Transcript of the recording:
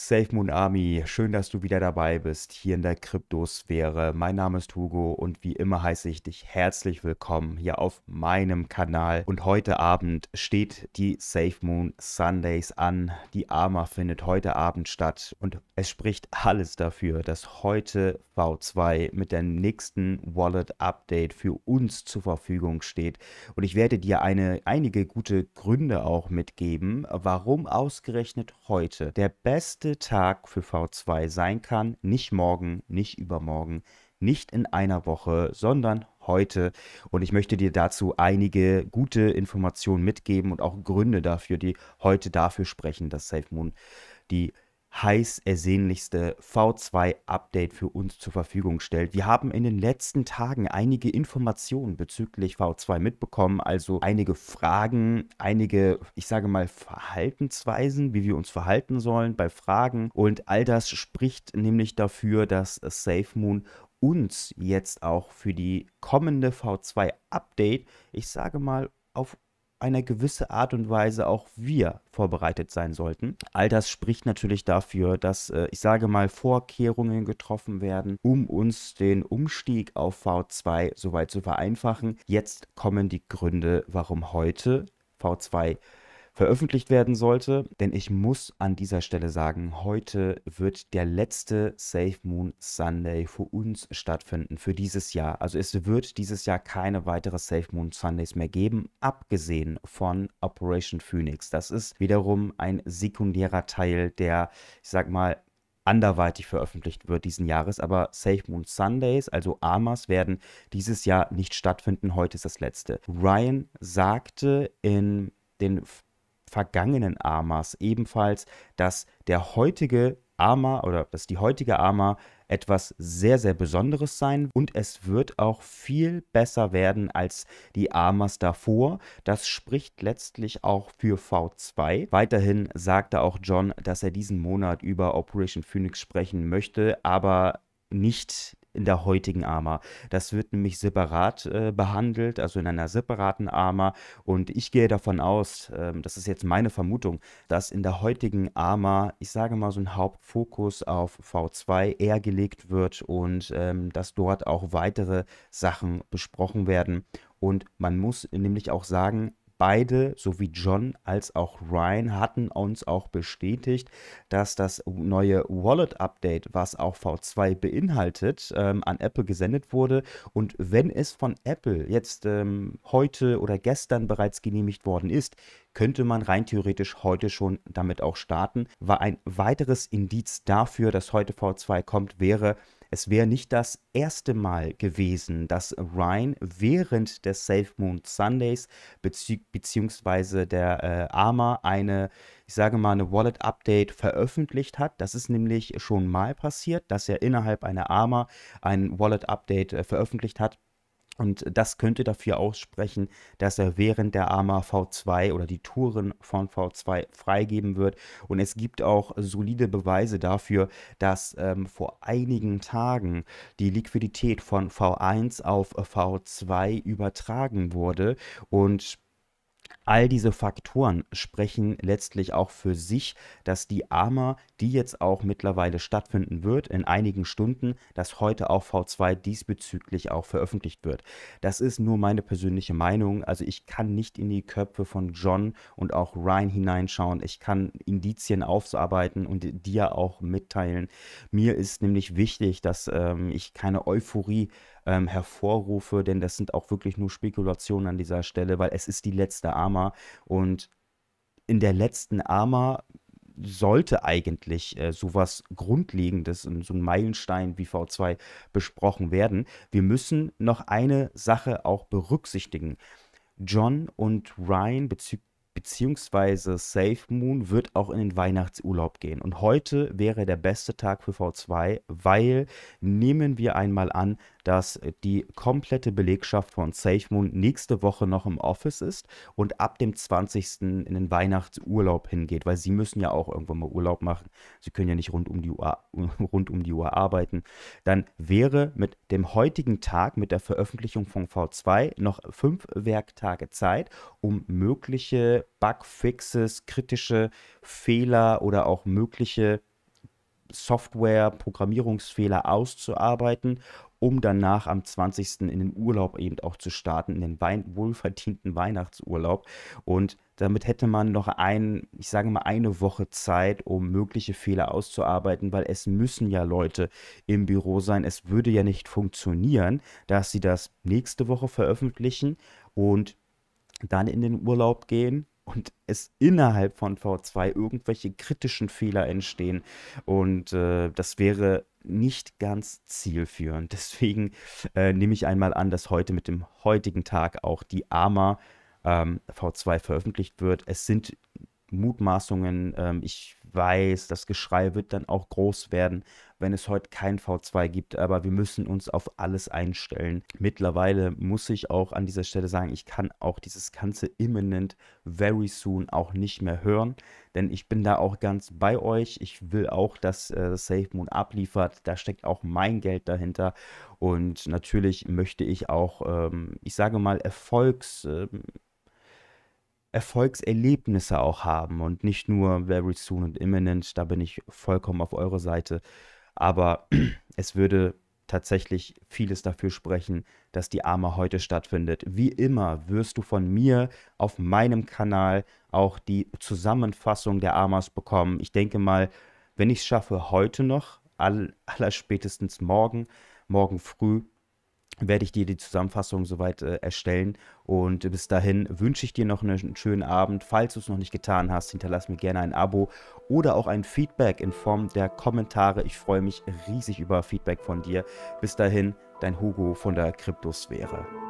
Safe Moon Army, schön, dass du wieder dabei bist hier in der Kryptosphäre. Mein Name ist Hugo und wie immer heiße ich dich herzlich willkommen hier auf meinem Kanal. Und heute Abend steht die Safe Moon Sundays an. Die AMA findet heute Abend statt und es spricht alles dafür, dass heute V2 mit dem nächsten Wallet Update für uns zur Verfügung steht. Und ich werde dir eine, einige gute Gründe auch mitgeben, warum ausgerechnet heute der beste letzte Tag für V2 sein kann. Nicht morgen, nicht übermorgen, nicht in einer Woche, sondern heute. Und ich möchte dir dazu einige gute Informationen mitgeben und auch Gründe dafür, die heute dafür sprechen, dass SafeMoon die heiß ersehnlichste V2-Update für uns zur Verfügung stellt. Wir haben in den letzten Tagen einige Informationen bezüglich V2 mitbekommen, also einige Fragen, einige, ich sage mal, Verhaltensweisen, wie wir uns verhalten sollen bei Fragen. Und all das spricht nämlich dafür, dass SafeMoon uns jetzt auch für die kommende V2-Update, ich sage mal, auf eine gewisse Art und Weise auch wir vorbereitet sein sollten. All das spricht natürlich dafür, dass, äh, ich sage mal, Vorkehrungen getroffen werden, um uns den Umstieg auf V2 soweit zu vereinfachen. Jetzt kommen die Gründe, warum heute V2 veröffentlicht werden sollte. Denn ich muss an dieser Stelle sagen, heute wird der letzte Safe Moon Sunday für uns stattfinden, für dieses Jahr. Also es wird dieses Jahr keine weitere Safe Moon Sundays mehr geben, abgesehen von Operation Phoenix. Das ist wiederum ein sekundärer Teil, der, ich sag mal, anderweitig veröffentlicht wird diesen Jahres. Aber Safe Moon Sundays, also AMAs, werden dieses Jahr nicht stattfinden. Heute ist das letzte. Ryan sagte in den vergangenen Amas ebenfalls, dass der heutige Ama oder dass die heutige Ama etwas sehr, sehr Besonderes sein und es wird auch viel besser werden als die Amas davor. Das spricht letztlich auch für V2. Weiterhin sagte auch John, dass er diesen Monat über Operation Phoenix sprechen möchte, aber nicht in der heutigen AMA. Das wird nämlich separat äh, behandelt, also in einer separaten AMA. Und ich gehe davon aus, äh, das ist jetzt meine Vermutung, dass in der heutigen AMA, ich sage mal, so ein Hauptfokus auf V2 eher gelegt wird und ähm, dass dort auch weitere Sachen besprochen werden. Und man muss nämlich auch sagen, Beide, sowie John als auch Ryan, hatten uns auch bestätigt, dass das neue Wallet-Update, was auch V2 beinhaltet, ähm, an Apple gesendet wurde. Und wenn es von Apple jetzt ähm, heute oder gestern bereits genehmigt worden ist, könnte man rein theoretisch heute schon damit auch starten. War ein weiteres Indiz dafür, dass heute V2 kommt, wäre, es wäre nicht das erste Mal gewesen, dass Ryan während des Safe Moon Sundays bzw. der äh, AMA eine, ich sage mal, eine Wallet-Update veröffentlicht hat. Das ist nämlich schon mal passiert, dass er innerhalb einer AMA ein Wallet-Update äh, veröffentlicht hat, und das könnte dafür aussprechen, dass er während der AMA V2 oder die Touren von V2 freigeben wird. Und es gibt auch solide Beweise dafür, dass ähm, vor einigen Tagen die Liquidität von V1 auf V2 übertragen wurde. Und all diese Faktoren sprechen letztlich auch für sich, dass die AMA, die jetzt auch mittlerweile stattfinden wird, in einigen Stunden, dass heute auch V2 diesbezüglich auch veröffentlicht wird. Das ist nur meine persönliche Meinung. Also ich kann nicht in die Köpfe von John und auch Ryan hineinschauen. Ich kann Indizien aufarbeiten und dir auch mitteilen. Mir ist nämlich wichtig, dass ähm, ich keine Euphorie ähm, hervorrufe, denn das sind auch wirklich nur Spekulationen an dieser Stelle, weil es ist die letzte Arma. Und in der letzten Arma sollte eigentlich äh, sowas Grundlegendes und so ein Meilenstein wie V2 besprochen werden. Wir müssen noch eine Sache auch berücksichtigen. John und Ryan bezü beziehungsweise Safe Moon wird auch in den Weihnachtsurlaub gehen. Und heute wäre der beste Tag für V2, weil nehmen wir einmal an, dass die komplette Belegschaft von SafeMoon nächste Woche noch im Office ist und ab dem 20. in den Weihnachtsurlaub hingeht, weil sie müssen ja auch irgendwann mal Urlaub machen. Sie können ja nicht rund um die Uhr, rund um die Uhr arbeiten. Dann wäre mit dem heutigen Tag, mit der Veröffentlichung von V2, noch fünf Werktage Zeit, um mögliche Bugfixes, kritische Fehler oder auch mögliche Software-Programmierungsfehler auszuarbeiten um danach am 20. in den Urlaub eben auch zu starten, in den Wein wohlverdienten Weihnachtsurlaub. Und damit hätte man noch ein, ich sage mal, eine Woche Zeit, um mögliche Fehler auszuarbeiten, weil es müssen ja Leute im Büro sein. Es würde ja nicht funktionieren, dass sie das nächste Woche veröffentlichen und dann in den Urlaub gehen, und es innerhalb von V2 irgendwelche kritischen Fehler entstehen. Und äh, das wäre nicht ganz zielführend. Deswegen äh, nehme ich einmal an, dass heute mit dem heutigen Tag auch die AMA ähm, V2 veröffentlicht wird. Es sind Mutmaßungen. Ähm, ich weiß, das Geschrei wird dann auch groß werden, wenn es heute kein V2 gibt, aber wir müssen uns auf alles einstellen. Mittlerweile muss ich auch an dieser Stelle sagen, ich kann auch dieses ganze imminent very soon auch nicht mehr hören, denn ich bin da auch ganz bei euch. Ich will auch, dass äh, Safe Moon abliefert, da steckt auch mein Geld dahinter und natürlich möchte ich auch, ähm, ich sage mal, Erfolgs... Ähm, Erfolgserlebnisse auch haben und nicht nur very soon und imminent, da bin ich vollkommen auf eurer Seite. Aber es würde tatsächlich vieles dafür sprechen, dass die Arme heute stattfindet. Wie immer wirst du von mir auf meinem Kanal auch die Zusammenfassung der Amas bekommen. Ich denke mal, wenn ich es schaffe, heute noch, all, allerspätestens morgen, morgen früh werde ich dir die Zusammenfassung soweit äh, erstellen. Und bis dahin wünsche ich dir noch einen schönen Abend. Falls du es noch nicht getan hast, hinterlass mir gerne ein Abo oder auch ein Feedback in Form der Kommentare. Ich freue mich riesig über Feedback von dir. Bis dahin, dein Hugo von der Kryptosphäre.